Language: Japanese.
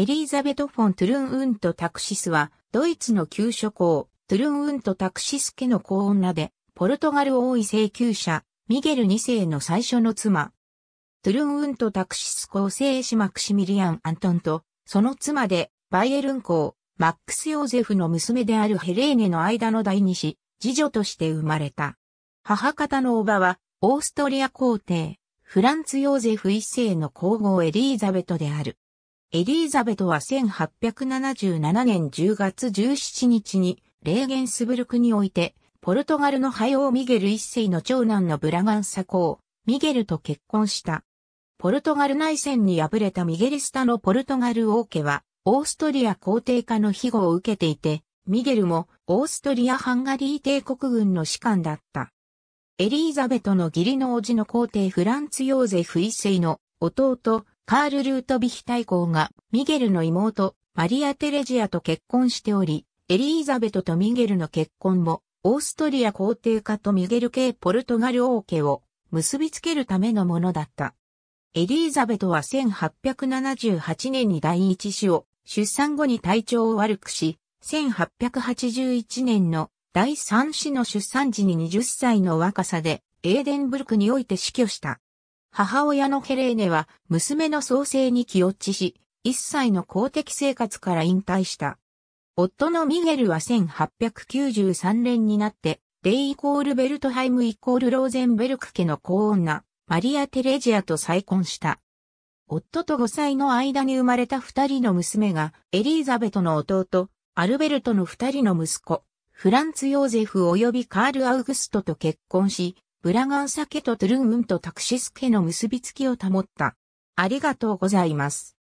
エリーザベト・フォン・トゥルン・ウント・タクシスは、ドイツの旧諸侯、トゥルン・ウント・タクシス家の子女で、ポルトガル王位請求者、ミゲル2世の最初の妻。トゥルン・ウント・タクシス公聖子マクシミリアン・アントンと、その妻で、バイエルン公、マックス・ヨーゼフの娘であるヘレーネの間の第二子、次女として生まれた。母方の叔母は、オーストリア皇帝、フランツ・ヨーゼフ一世の皇后エリーザベトである。エリーザベトは1877年10月17日にレーゲンスブルクにおいて、ポルトガルのハイオミゲル一世の長男のブラガンサ公、ミゲルと結婚した。ポルトガル内戦に敗れたミゲリスタのポルトガル王家は、オーストリア皇帝家の庇護を受けていて、ミゲルもオーストリア・ハンガリー帝国軍の士官だった。エリーザベトの義理の叔父の皇帝フランツ・ヨーゼフ一世の弟、カール・ルートビヒ大公が、ミゲルの妹、マリア・テレジアと結婚しており、エリーザベトとミゲルの結婚も、オーストリア皇帝家とミゲル系ポルトガル王家を結びつけるためのものだった。エリーザベトは1878年に第一子を出産後に体調を悪くし、1881年の第三子の出産時に20歳の若さでエーデンブルクにおいて死去した。母親のヘレーネは娘の創生に気落ちし、一切の公的生活から引退した。夫のミゲルは1893年になって、デイイコールベルトハイムイコールローゼンベルク家の高女、マリア・テレジアと再婚した。夫と5歳の間に生まれた二人の娘が、エリーザベトの弟、アルベルトの二人の息子、フランツ・ヨーゼフ及びカール・アウグストと結婚し、ブラガンサ家とトゥルンムンとタクシス家の結びつきを保った。ありがとうございます。